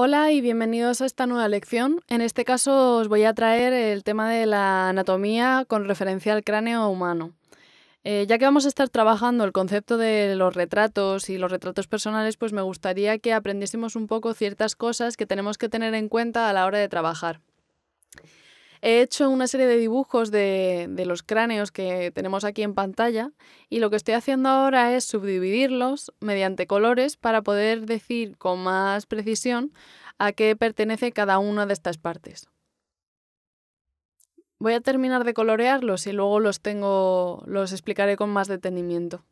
Hola y bienvenidos a esta nueva lección. En este caso os voy a traer el tema de la anatomía con referencia al cráneo humano. Eh, ya que vamos a estar trabajando el concepto de los retratos y los retratos personales, pues me gustaría que aprendiésemos un poco ciertas cosas que tenemos que tener en cuenta a la hora de trabajar. He hecho una serie de dibujos de, los cráneos que tenemos aquí en pantalla y lo que estoy haciendo ahora es subdividirlos mediante colores para poder decir con más precisión a qué pertenece cada una de estas partes. Voy a terminar de colorearlos y luego los tengo, los explicaré con más detenimiento.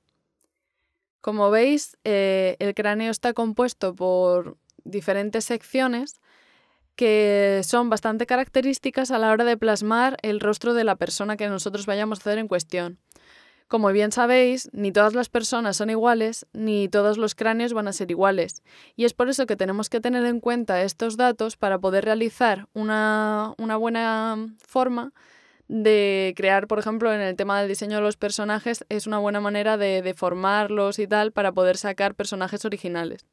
Como veis, eh, el cráneo está compuesto por diferentes secciones que son bastante características a la hora de plasmar el rostro de la persona que nosotros vayamos a hacer en cuestión. Como bien sabéis, ni todas las personas son iguales, ni todos los cráneos van a ser iguales, y es por eso que tenemos que tener en cuenta estos datos para poder realizar una, buena forma de crear, por ejemplo, en el tema del diseño de los personajes, es una buena manera de, formarlos y tal para poder sacar personajes originales.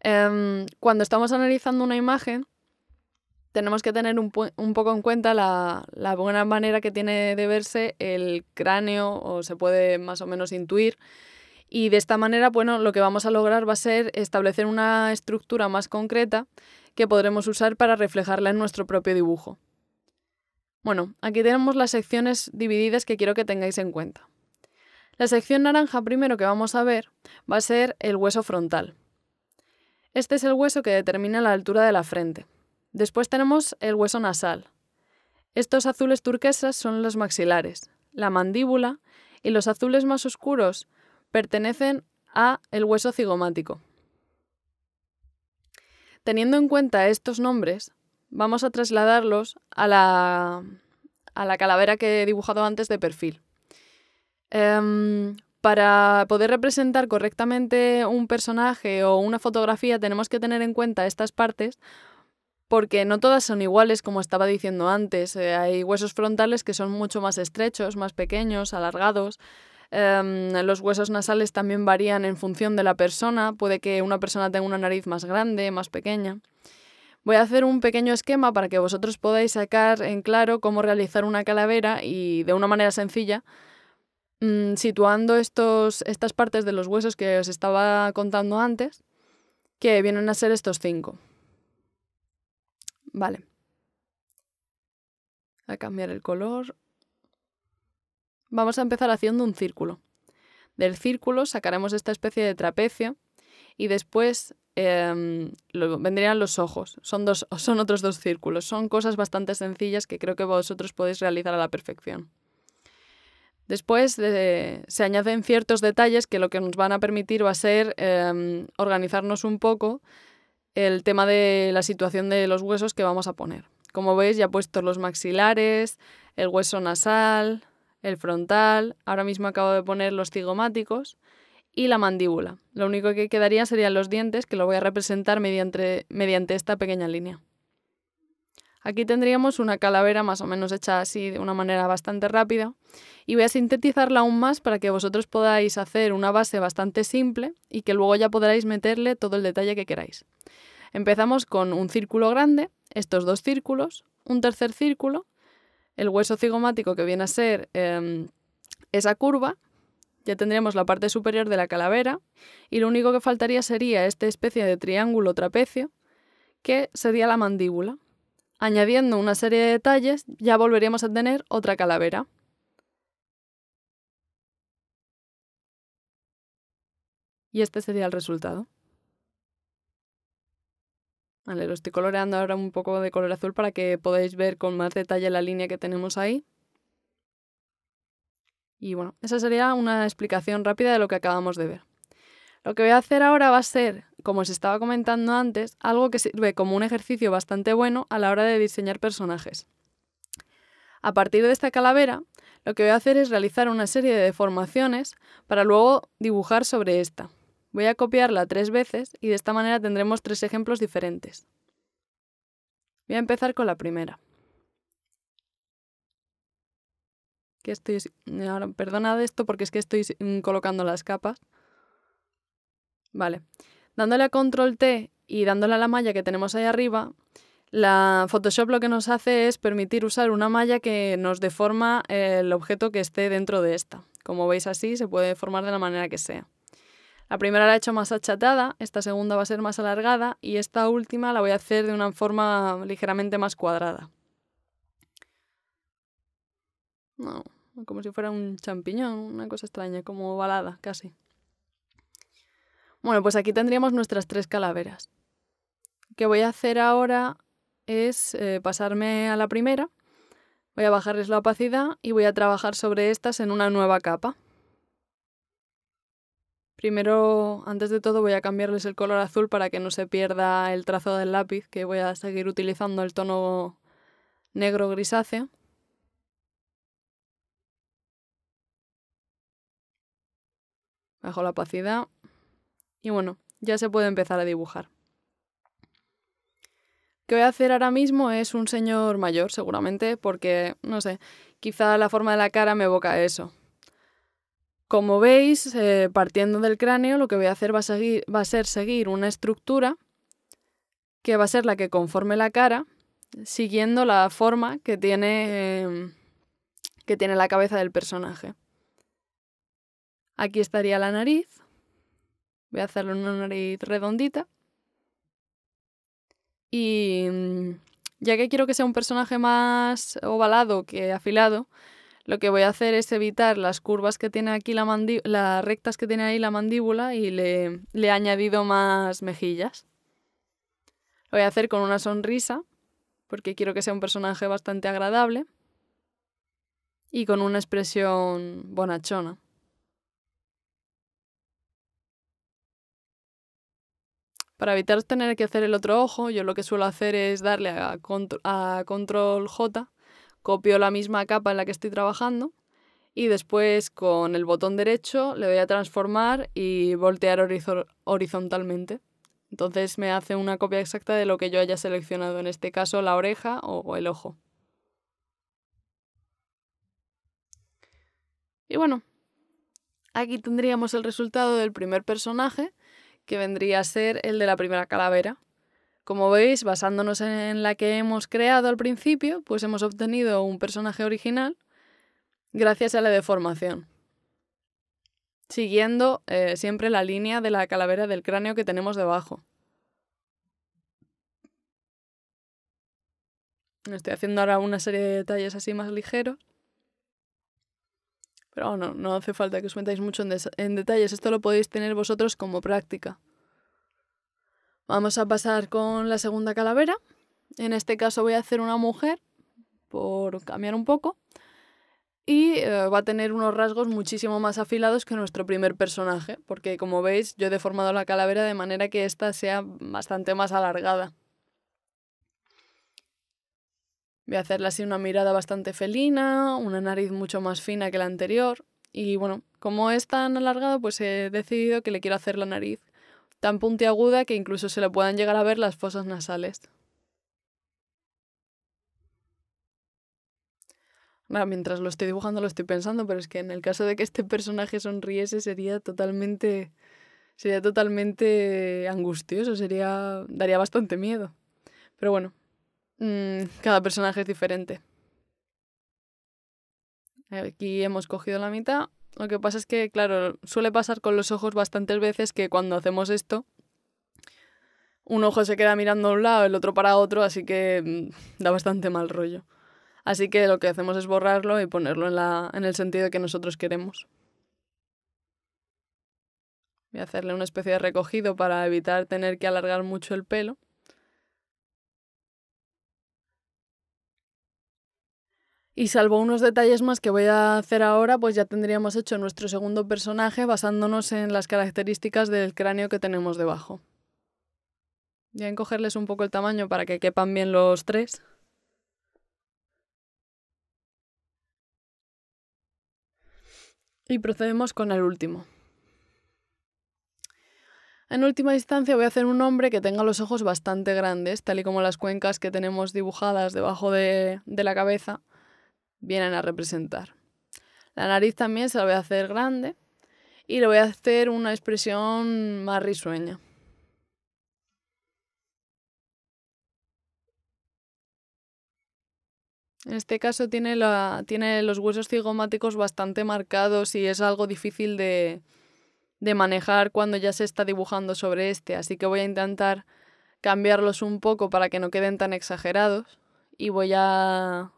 Em, cuando estamos analizando una imagen, tenemos que tener un, poco en cuenta la, la, buena manera que tiene de verse el cráneo o se puede más o menos intuir. Y de esta manera, bueno, lo que vamos a lograr va a ser establecer una estructura más concreta que podremos usar para reflejarla en nuestro propio dibujo. Bueno, aquí tenemos las secciones divididas que quiero que tengáis en cuenta. La sección naranja primero que vamos a ver va a ser el hueso frontal. Este es el hueso que determina la altura de la frente. Después tenemos el hueso nasal. Estos azules turquesas son los maxilares, la mandíbula y los azules más oscuros pertenecen a el hueso cigomático. Teniendo en cuenta estos nombres, vamos a trasladarlos a la, a la calavera que he dibujado antes de perfil. Em, para poder representar correctamente un personaje o una fotografía tenemos que tener en cuenta estas partes porque no todas son iguales, como estaba diciendo antes. Eh, hay huesos frontales que son mucho más estrechos, más pequeños, alargados. Em, los huesos nasales también varían en función de la persona. Puede que una persona tenga una nariz más grande, más pequeña. Voy a hacer un pequeño esquema para que vosotros podáis sacar en claro cómo realizar una calavera y de una manera sencilla, mm, situando estos, estas partes de los huesos que os estaba contando antes, que vienen a ser estos cinco. Vale. A cambiar el color. Vamos a empezar haciendo un círculo. Del círculo sacaremos esta especie de trapecio y después em, vendrían los ojos. Son, dos, son otros dos círculos. Son cosas bastante sencillas que creo que vosotros podéis realizar a la perfección. Después eh, se añaden ciertos detalles que lo que nos van a permitir va a ser em, organizarnos un poco el tema de la situación de los huesos que vamos a poner. Como veis, ya he puesto los maxilares, el hueso nasal, el frontal, ahora mismo acabo de poner los cigomáticos y la mandíbula. Lo único que quedaría serían los dientes, que lo voy a representar mediante, mediante esta pequeña línea. Aquí tendríamos una calavera más o menos hecha así de una manera bastante rápida y voy a sintetizarla aún más para que vosotros podáis hacer una base bastante simple y que luego ya podréis meterle todo el detalle que queráis. Empezamos con un círculo grande, estos dos círculos, un tercer círculo, el hueso cigomático que viene a ser em, esa curva, ya tendríamos la parte superior de la calavera y lo único que faltaría sería esta especie de triángulo trapecio que sería la mandíbula. Añadiendo una serie de detalles ya volveríamos a tener otra calavera. Y este sería el resultado lo estoy coloreando ahora un poco de color azul para que podáis ver con más detalle la línea que tenemos ahí. Y bueno, esa sería una explicación rápida de lo que acabamos de ver. Lo que voy a hacer ahora va a ser, como os estaba comentando antes, algo que sirve como un ejercicio bastante bueno a la hora de diseñar personajes. A partir de esta calavera, lo que voy a hacer es realizar una serie de deformaciones para luego dibujar sobre esta. Voy a copiarla tres veces y de esta manera tendremos tres ejemplos diferentes. Voy a empezar con la primera. Que estoy... perdonad esto porque es que estoy mm, colocando las capas. Vale. Dándole a control T y dándole a la malla que tenemos ahí arriba, la Photoshop lo que nos hace es permitir usar una malla que nos deforma el objeto que esté dentro de esta. Como veis así, se puede deformar de la manera que sea. La primera la he hecho más achatada, esta segunda va a ser más alargada y esta última la voy a hacer de una forma ligeramente más cuadrada. No, como si fuera un champiñón, una cosa extraña, como ovalada casi. Bueno, pues aquí tendríamos nuestras tres calaveras. Lo que voy a hacer ahora es eh, pasarme a la primera, voy a bajarles la opacidad y voy a trabajar sobre estas en una nueva capa. Primero, antes de todo, voy a cambiarles el color azul para que no se pierda el trazo del lápiz, que voy a seguir utilizando el tono negro grisáceo. Bajo la opacidad. Y bueno, ya se puede empezar a dibujar. Lo que voy a hacer ahora mismo es un señor mayor, seguramente, porque, no sé, quizá la forma de la cara me evoca eso. Como veis, eh, partiendo del cráneo, lo que voy a hacer va a, ser seguir una estructura que va a ser la que conforme la cara, siguiendo la forma que tiene, em, que tiene la cabeza del personaje. Aquí estaría la nariz. Voy a hacerle una nariz redondita. Y mm, ya que quiero que sea un personaje más ovalado que afilado, lo que voy a hacer es evitar las curvas que tiene aquí la mandíbula, las rectas que tiene ahí la mandíbula y le, he añadido más mejillas. Lo voy a hacer con una sonrisa, porque quiero que sea un personaje bastante agradable y con una expresión bonachona. Para evitar tener que hacer el otro ojo, yo lo que suelo hacer es darle a a control J copio la misma capa en la que estoy trabajando y después con el botón derecho le voy a transformar y voltear horizontalmente. Entonces me hace una copia exacta de lo que yo haya seleccionado, en este caso la oreja o el ojo. Y bueno, aquí tendríamos el resultado del primer personaje, que vendría a ser el de la primera calavera. Como veis, basándonos en la que hemos creado al principio, pues hemos obtenido un personaje original gracias a la deformación. Siguiendo eh, siempre la línea de la calavera del cráneo que tenemos debajo. Estoy haciendo ahora una serie de detalles así más ligeros. Pero no hace falta que os metáis mucho en detalles. Esto lo podéis tener vosotros como práctica. Vamos a pasar con la segunda calavera. En este caso voy a hacer una mujer, por cambiar un poco. Y eh, va a tener unos rasgos muchísimo más afilados que nuestro primer personaje, porque como veis yo he deformado la calavera de manera que ésta sea bastante más alargada. Voy a hacerle así una mirada bastante felina, una nariz mucho más fina que la anterior. Y bueno, como es tan alargado, pues he decidido que le quiero hacer la nariz tan puntiaguda que incluso se le puedan llegar a ver las fosas nasales. mientras lo estoy dibujando lo estoy pensando, pero es que en el caso de que este personaje sonriese sería totalmente sería totalmente angustioso, sería daría bastante miedo. Pero bueno, mm, cada personaje es diferente. Aquí hemos cogido la mitad lo que pasa es que, claro, suele pasar con los ojos bastantes veces que cuando hacemos esto, un ojo se queda mirando a un lado, el otro para otro, así que mm, da bastante mal rollo. Así que lo que hacemos es borrarlo y ponerlo en, la, en el sentido que nosotros queremos. Voy a hacerle una especie de recogido para evitar tener que alargar mucho el pelo. Y salvo unos detalles más que voy a hacer ahora, pues ya tendríamos hecho nuestro segundo personaje basándonos en las características del cráneo que tenemos debajo. Ya encogerles un poco el tamaño para que quepan bien los tres. Y procedemos con el último. En última instancia voy a hacer un hombre que tenga los ojos bastante grandes, tal y como las cuencas que tenemos dibujadas debajo de, de la cabeza vienen a representar. La nariz también se la voy a hacer grande y le voy a hacer una expresión más risueña. En este caso tiene, tiene los huesos cigomáticos bastante marcados y es algo difícil de, de manejar cuando ya se está dibujando sobre este, así que voy a intentar cambiarlos un poco para que no queden tan exagerados y voy a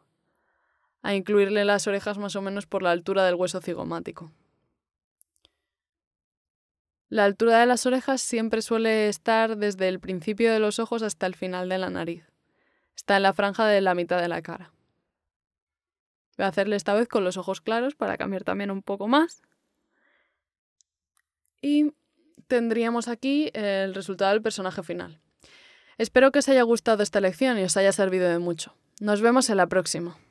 a incluirle las orejas más o menos por la altura del hueso cigomático. La altura de las orejas siempre suele estar desde el principio de los ojos hasta el final de la nariz. Está en la franja de la mitad de la cara. Voy a hacerle esta vez con los ojos claros para cambiar también un poco más. Y tendríamos aquí el resultado del personaje final. Espero que os haya gustado esta lección y os haya servido de mucho. Nos vemos en la próxima.